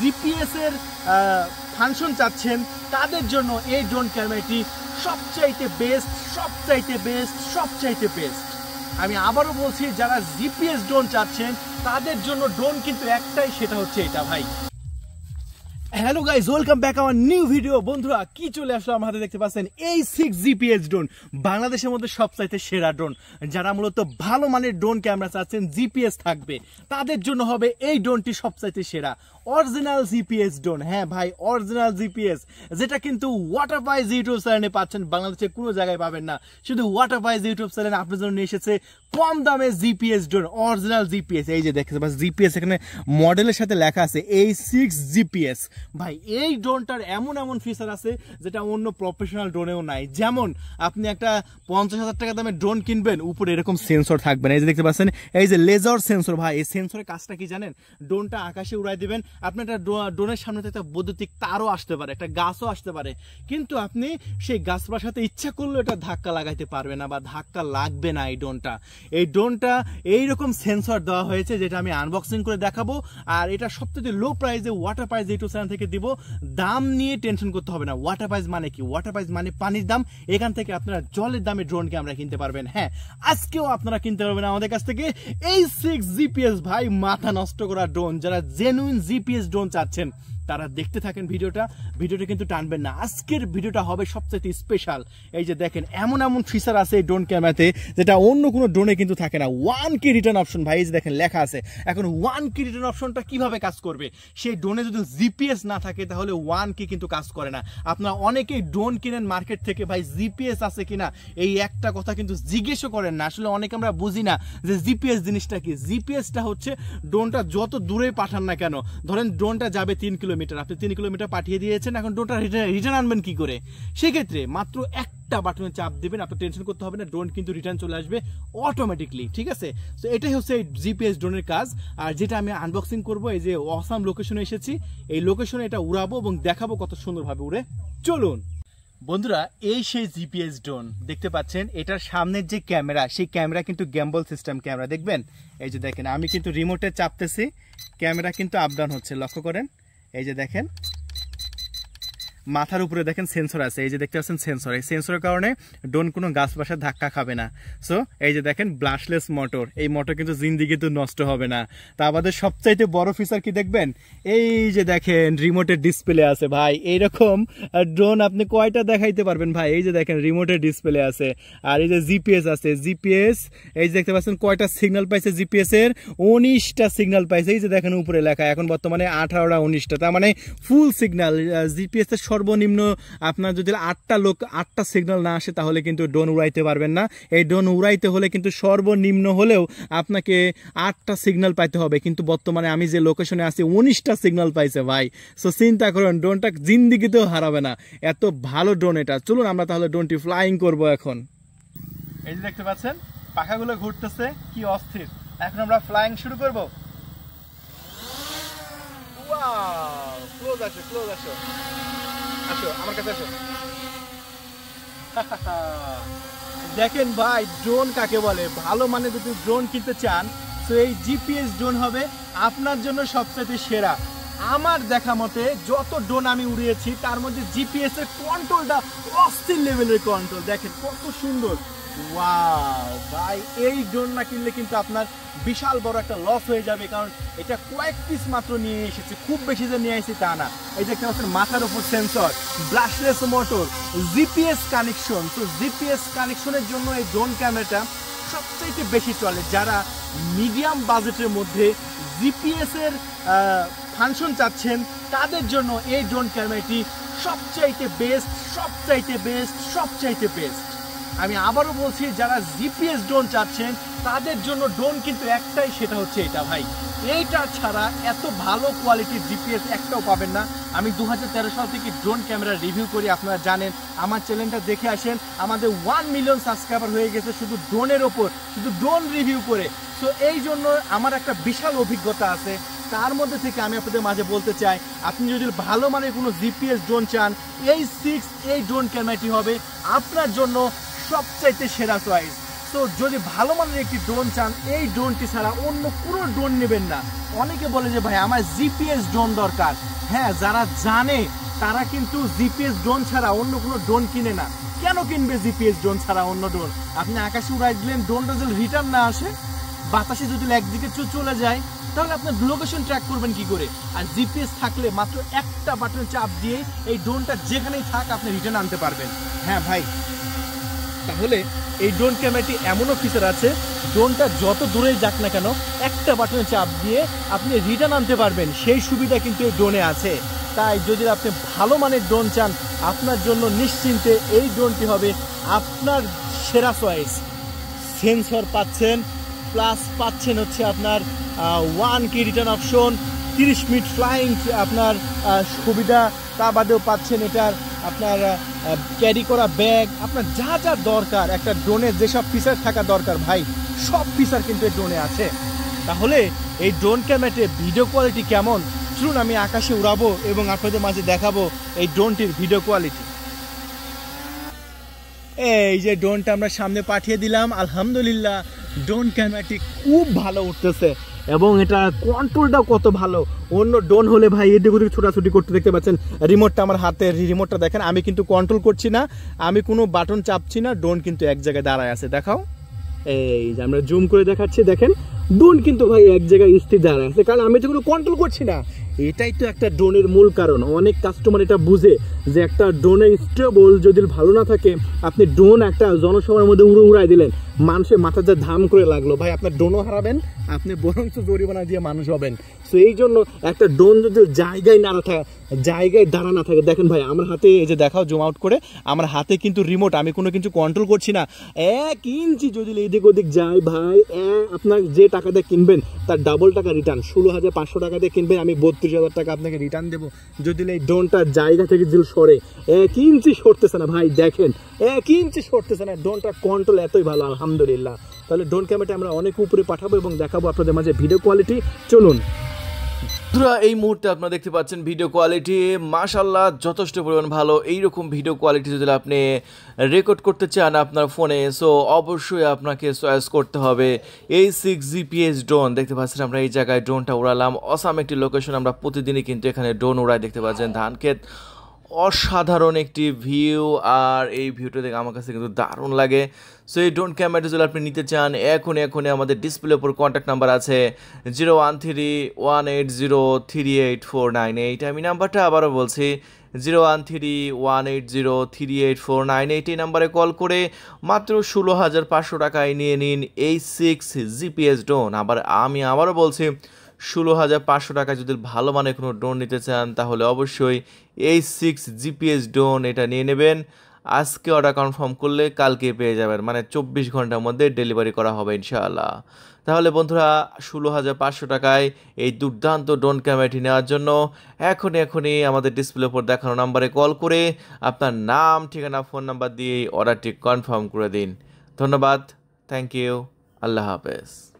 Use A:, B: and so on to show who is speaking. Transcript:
A: জিপিএসের function চাচ্ছেন তাদের জন্য এই ড্রোন ক্যামেরাটি সবচাইতে বেস্ট সবচাইতে বেস্ট সবচাইতে বেস্ট আমি আবারও বলছি যারা জিপিএস ড্রোন চাচ্ছেন তাদের জন্য ড্রোন কিন্তু একটাই সেটা হচ্ছে এটা ভাই হ্যালো গাইজ ওয়েলকাম ব্যাক আমার নিউ ভিডিও বন্ধুরা কি চলে আসলো আমার হাতে দেখতে পাচ্ছেন এই সিক্স জিপিএস ড্রোন বাংলাদেশের মধ্যে সবচাইতে সেরা ড্রোন যারা মূলত ভালো মানের ড্রোন ক্যামেরা চাচ্ছেন জিপিএস থাকবে তাদের জন্য হবে এই ড্রোনটি সবচাইতে সেরা অরিজিনাল জিপিএস ডোন হ্যাঁ ভাই অরিজিনাল জিপিএস যেটা কিন্তু ওয়াটার ফাই ইউটিউব চ্যানেলে পাচ্ছেন বাংলাদেশের কোনো জায়গায় পাবেন না শুধু ওয়াটার বাইজ ইউটিউব চ্যানেল আপনার জন্য এসেছে কম দামে জিপিএস ডোন অরিজিনাল জিপিএস এই যে দেখতে পাচ্ছেন জিপিএস এখানে মডেলের সাথে লেখা আছে এই সিক্স জিপিএস ভাই এই ড্রোনটার এমন এমন ফিচার আছে যেটা অন্য প্রফেশনাল ড্রোনেও নাই যেমন আপনি একটা পঞ্চাশ হাজার টাকা দামে ড্রোন কিনবেন উপরে এরকম সেন্সর থাকবে না এই যে দেখতে পাচ্ছেন এই যে লেজার সেন্সর ভাই এই সেন্সরের কাজটা কি জানেন ড্রোনটা আকাশে উড়াই দেবেন আপনি একটা ড্রোনের সামনে একটা বৈদ্যুতিক তারও আসতে পারে একটা গাছও আসতে পারে কিন্তু আপনি সেই গাছপালার সাথে ইচ্ছা করলেও এটা ধাক্কা লাগাইতে পারবে না বা ধাক্কা লাগবে না এই ড্রোনটা এই ড্রোনটা এইরকম সেন্সর দেওয়া হয়েছে যেটা আমি আনবক্সিং করে দেখাবো আর এটা সবথেকে লো প্রাইসে ওয়াটার প্রাইজ ইউটিউব চ্যানেল থেকে দিব দাম নিয়ে টেনশন করতে হবে না ওয়াটার প্রাইস মানে কি ওয়াটার প্রাইস মানে পানির দাম এখান থেকে আপনারা জলের দামে ড্রোনকে আমরা কিনতে পারবেন হ্যাঁ আজকেও আপনারা কিনতে পারবেন আমাদের কাছ থেকে এই সিক্স জিপিএস ভাই মাথা নষ্ট করা ড্রোন যারা জেনুইন জি জিপিএস ড্রোন চাচ্ছেন তারা দেখতে থাকেন ভিডিওটা ভিডিওটা কিন্তু টানবেন না আজকের ভিডিওটা হবে সবচেয়ে স্পেশাল এই যে দেখেন এমন এমন ফিচার আছে এই ড্রোন ক্যামেরাতে যেটা অন্য কোনো ড্রোনে কিন্তু থাকে না ওয়ান কি রিটার্ন অপশন ভাই এই যে দেখেন লেখা আছে এখন ওয়ান কি রিটার্ন অপশনটা কিভাবে কাজ করবে সেই ড্রোনে যদি জিপিএস না থাকে তাহলে ওয়ান কি কিন্তু কাজ করে না আপনারা অনেকেই ড্রোন কিনেন মার্কেট থেকে ভাই জিপিএস আছে কিনা এই একটা কথা কিন্তু জিজ্ঞেসও করেন না আসলে অনেকে আমরা বুঝি না যে জিপিএস জিনিসটা কি জিপিএসটা হচ্ছে ড্রোনটা যত দূরে পাঠান না কেন ধরেন ড্রোনটা যাবে তিন কিলোমিটার কিলোমিটার আপনি তিন কিলোমিটার পাঠিয়ে দিয়েছেন এখন ড্রোনটা রিটার্ন আনবেন কি করে সেক্ষেত্রে মাত্র একটা বাটনে চাপ দেবেন আপনার টেনশন করতে হবে না ড্রোন কিন্তু রিটার্ন চলে আসবে অটোমেটিকলি ঠিক আছে তো এটাই হচ্ছে এই জিপিএস ড্রোনের কাজ আর যেটা আমি আনবক্সিং করব এই যে অসাম লোকেশনে এসেছি এই লোকেশনে এটা উড়াবো এবং দেখাবো কত সুন্দরভাবে উড়ে চলুন বন্ধুরা এই সেই জিপিএস ড্রোন দেখতে পাচ্ছেন এটার সামনের যে ক্যামেরা সেই ক্যামেরা কিন্তু গ্যাম্বল সিস্টেম ক্যামেরা দেখবেন এই যে দেখেন আমি কিন্তু রিমোটে চাপতেছি ক্যামেরা কিন্তু আপডাউন হচ্ছে লক্ষ্য করেন এই যে দেখেন মাথার উপরে দেখেন সেন্সর আছে এই যে দেখতে পাচ্ছেন সেন্সর এই সেন্সরের কারণে ডোন কোনো গাছ বাসা ধাক্কা খাবে না সো এই যে দেখেন ব্লাশলেস মোটর এই মোটর কিন্তু জিন্দিগি তো নষ্ট হবে না তা আমাদের সবচাইতে বড় ফিচার কি দেখবেন এই যে দেখেন রিমোটের ডিসপ্লে আছে ভাই এইরকম ড্রোন আপনি কয়টা দেখাইতে পারবেন ভাই এই যে দেখেন রিমোটের ডিসপ্লে আছে আর এই যে জিপিএস আছে জিপিএস এই যে দেখতে পাচ্ছেন কয়টা সিগন্যাল পাইছে জিপিএস এর উনিশটা সিগন্যাল পাইছে এই যে দেখেন উপরে লেখা এখন বর্তমানে আঠারোটা উনিশটা তার মানে ফুল সিগন্যাল জিপিএস এর সর্বনিম্ন আপনার যদি আটটা লোক আটটা সিগন্যাল না আসে তাহলে কিন্তু ড্রোন উড়াইতে পারবেন না এই ড্রোন উড়াইতে হলে কিন্তু সর্বনিম্ন হলেও আপনাকে আটটা সিগন্যাল পাইতে হবে কিন্তু বর্তমানে আমি যে লোকেশনে আছি উনিশটা সিগন্যাল পাইছে ভাই সো চিন্তা করেন ড্রোনটা জিন্দিগিতেও হারাবে না এত ভালো ড্রোন এটা চলুন আমরা তাহলে ড্রোনটি ফ্লাইং করব এখন এই যে দেখতে পাচ্ছেন পাখাগুলো ঘুরতেছে কি অস্থির এখন আমরা ফ্লাইং শুরু করব ক্লোজ আসো ক্লোজ আসো দেখেন ভাই ড্রোন কাকে বলে ভালো মানে যদি ড্রোন কিনতে চান তো এই জিপিএস ড্রোন হবে আপনার জন্য সবচেয়ে সেরা আমার দেখা মতে যত ড্রোন আমি উড়িয়েছি তার মধ্যে জিপিএস এর কন্ট্রোলটা অস্থির লেভেলের কন্ট্রোল দেখেন কত সুন্দর ওয়াও ভাই এই ড্রোন না কিনলে কিন্তু আপনার বিশাল বড় একটা লস হয়ে যাবে কারণ এটা কয়েক পিস মাত্র নিয়ে এসেছে খুব বেশি যে নিয়ে এসেছে তা না এই দেখতে পাচ্ছেন মাথার উপর sensor brushless motor GPS connection তো জিপিএস কানেকশনের জন্য এই ড্রোন ক্যামেরাটা সবচাইতে বেশি চলে যারা মিডিয়াম বাজেটের মধ্যে জিপিএসের ফাংশন চাচ্ছেন তাদের জন্য এই ড্রোন ক্যামেরাটি সবচাইতে বেস্ট সবচাইতে বেস্ট সবচাইতে বেস্ট আমি আবারও বলছি যারা জিপিএস ড্রোন চাচ্ছেন তাদের জন্য ড্রোন কিন্তু একটাই সেটা হচ্ছে এটা ভাই এইটা ছাড়া এত ভালো কোয়ালিটির জিপিএস একটাও পাবেন না আমি দু সাল থেকে ড্রোন ক্যামেরা রিভিউ করি আপনারা জানেন আমার চ্যানেলটা দেখে আসেন আমাদের ওয়ান মিলিয়ন সাবস্ক্রাইবার হয়ে গেছে শুধু ড্রোনের ওপর শুধু ড্রোন রিভিউ করে সো এই জন্য আমার একটা বিশাল অভিজ্ঞতা আছে তার মধ্যে থেকে আমি আপনাদের মাঝে বলতে চাই আপনি যদি ভালো মানের কোনো জিপিএস ড্রোন চান এই সিক্স এই ড্রোন ক্যামেরাটি হবে আপনার জন্য সবচাইতে সেরা চয়েস তো যদি ভালো মানের একটি ড্রোন চান এই ড্রোনটি ছাড়া অন্য কোনো ড্রোন নেবেন না অনেকে বলে যে ভাই আমার জিপিএস ড্রোন দরকার হ্যাঁ যারা জানে তারা কিন্তু জিপিএস ড্রোন ছাড়া অন্য কোনো ড্রোন কিনে না কেন কিনবে জিপিএস ড্রোন ছাড়া অন্য ড্রোন আপনি আকাশে উড়াই দিলেন ড্রোনটা যদি রিটার্ন না আসে বাতাসে যদি একদিকে চলে যায় তাহলে আপনার লোকেশন ট্র্যাক করবেন কি করে আর জিপিএস থাকলে মাত্র একটা বাটন চাপ দিয়ে এই ড্রোনটা যেখানেই থাক আপনি রিটার্ন আনতে পারবেন হ্যাঁ ভাই তাহলে এই ড্রোন ক্যামেরাটি এমনও ফিচার আছে ড্রোনটা যত দূরেই যাক না কেন একটা বাটনে চাপ দিয়ে আপনি রিটার্ন আনতে পারবেন সেই সুবিধা কিন্তু এই ড্রোনে আছে তাই যদি আপনি ভালো মানের ড্রোন চান আপনার জন্য নিশ্চিন্তে এই ড্রোনটি হবে আপনার সেরা চয়েস সেন্সর পাচ্ছেন প্লাস পাচ্ছেন হচ্ছে আপনার ওয়ান কি রিটার্ন অপশন তিরিশ মিনিট ফ্লাইং আপনার সুবিধা তা বাদেও পাচ্ছেন এটার আপনার ক্যারি করা ব্যাগ আপনার যা যা দরকার একটা ড্রোনের যেসব ফিচার থাকা দরকার ভাই সব ফিচার কিন্তু এই ড্রোনে আছে তাহলে এই ড্রোন ক্যামেরাতে ভিডিও কোয়ালিটি কেমন চলুন আমি আকাশে উড়াবো এবং আপনাদের মাঝে দেখাবো এই ড্রোনটির ভিডিও কোয়ালিটি এই যে ড্রোনটা আমরা সামনে পাঠিয়ে দিলাম আলহামদুলিল্লাহ ড্রোন ক্যামেরাটি খুব ভালো উঠতেছে এবং এটা কন্ট্রোলটাও কত ভালো অন্য ডোন হলে ভাই এদিক ওদিক ছোটাছুটি করতে দেখতে পাচ্ছেন রিমোটটা আমার হাতে রিমোটটা দেখেন আমি কিন্তু কন্ট্রোল করছি না আমি কোনো বাটন চাপছি না ডোন কিন্তু এক জায়গায় দাঁড়ায় আছে দেখাও এই যে আমরা জুম করে দেখাচ্ছি দেখেন ডোন কিন্তু ভাই এক জায়গায় স্থির দাঁড়ায় আছে কারণ আমি তো কোনো কন্ট্রোল করছি না এটাই তো একটা ড্রোনের মূল কারণ অনেক কাস্টমার এটা বুঝে যে একটা ড্রোনের স্টেবল যদি ভালো না থাকে আপনি ড্রোন একটা জনসভার মধ্যে উড়ে উড়াই দিলেন মানুষের মাথা যে ধাম করে লাগলো ভাই আপনার ডোনও হারাবেন আপনি বরঞ্চ জরিমানা দিয়ে মানুষ হবেন সো এই জন্য একটা ডোন যদি জায়গায় না থাকে জায়গায় দাঁড়া না থাকে দেখেন ভাই আমার হাতে এই যে দেখাও জুম আউট করে আমার হাতে কিন্তু রিমোট আমি কোনো কিছু কন্ট্রোল করছি না এক ইঞ্চি যদি এদিক ওদিক যায় ভাই আপনার যে টাকা দিয়ে কিনবেন তার ডাবল টাকা রিটার্ন ষোলো হাজার পাঁচশো টাকা দিয়ে কিনবেন আমি বত্রিশ হাজার টাকা আপনাকে রিটার্ন দেবো যদি এই ডোনটা জায়গা থেকে যদি সরে এক ইঞ্চি সরতেছে না ভাই দেখেন এক ইঞ্চি সরতেছে না ডোনটা কন্ট্রোল এতই ভালো আলহামদুলিল্লাহ তাহলে ড্রোন ক্যামেরাটা আমরা অনেক উপরে পাঠাবো এবং দেখাবো আপনাদের মাঝে ভিডিও কোয়ালিটি চলুন
B: বন্ধুরা এই মুহূর্তে আপনারা দেখতে পাচ্ছেন ভিডিও কোয়ালিটি মাশাল্লাহ যথেষ্ট পরিমাণ ভালো এইরকম ভিডিও কোয়ালিটি যদি আপনি রেকর্ড করতে চান আপনার ফোনে সো অবশ্যই আপনাকে চয়েস করতে হবে এই সিক্স জিপিএস ড্রোন দেখতে পাচ্ছেন আমরা এই জায়গায় ড্রোনটা উড়ালাম অসাম একটি লোকেশন আমরা প্রতিদিনই কিন্তু এখানে ড্রোন উড়াই দেখতে পাচ্ছেন ধান ক্ষেত অসাধারণ একটি ভিউ আর এই ভিউটা দেখে আমার কাছে কিন্তু দারুণ লাগে সো এই ডোন্ট ক্যাম ম্যাটেজগুলো আপনি নিতে চান এখন এখনই আমাদের ডিসপ্লে ওপর কন্ট্যাক্ট নাম্বার আছে zero one three one eight zero three eight four nine eight আমি নাম্বারটা আবারও বলছি zero one three one eight zero three eight four nine eight এই নাম্বারে কল করে মাত্র ষোলো হাজার পাঁচশো টাকায় নিয়ে নিন এই সিক্স জিপিএস ডোন আবার আমি আবারও বলছি ষোলো হাজার পাঁচশো টাকা যদি ভালো মানের কোনো ড্রোন নিতে চান তাহলে অবশ্যই এই সিক্স জিপিএস ড্রোন এটা নিয়ে নেবেন আজকে অর্ডার কনফার্ম করলে কালকে পেয়ে যাবেন মানে চব্বিশ ঘন্টার মধ্যে ডেলিভারি করা হবে ইনশাআল্লাহ তাহলে বন্ধুরা ষোলো হাজার পাঁচশো টাকায় এই দুর্দান্ত ড্রোন ক্যামেরাটি নেওয়ার জন্য এখন এখনই আমাদের ডিসপ্লে উপর দেখানো নাম্বারে কল করে আপনার নাম ঠিকানা ফোন নাম্বার দিয়ে অর্ডারটি কনফার্ম করে দিন ধন্যবাদ থ্যাংক ইউ আল্লাহ হাফেজ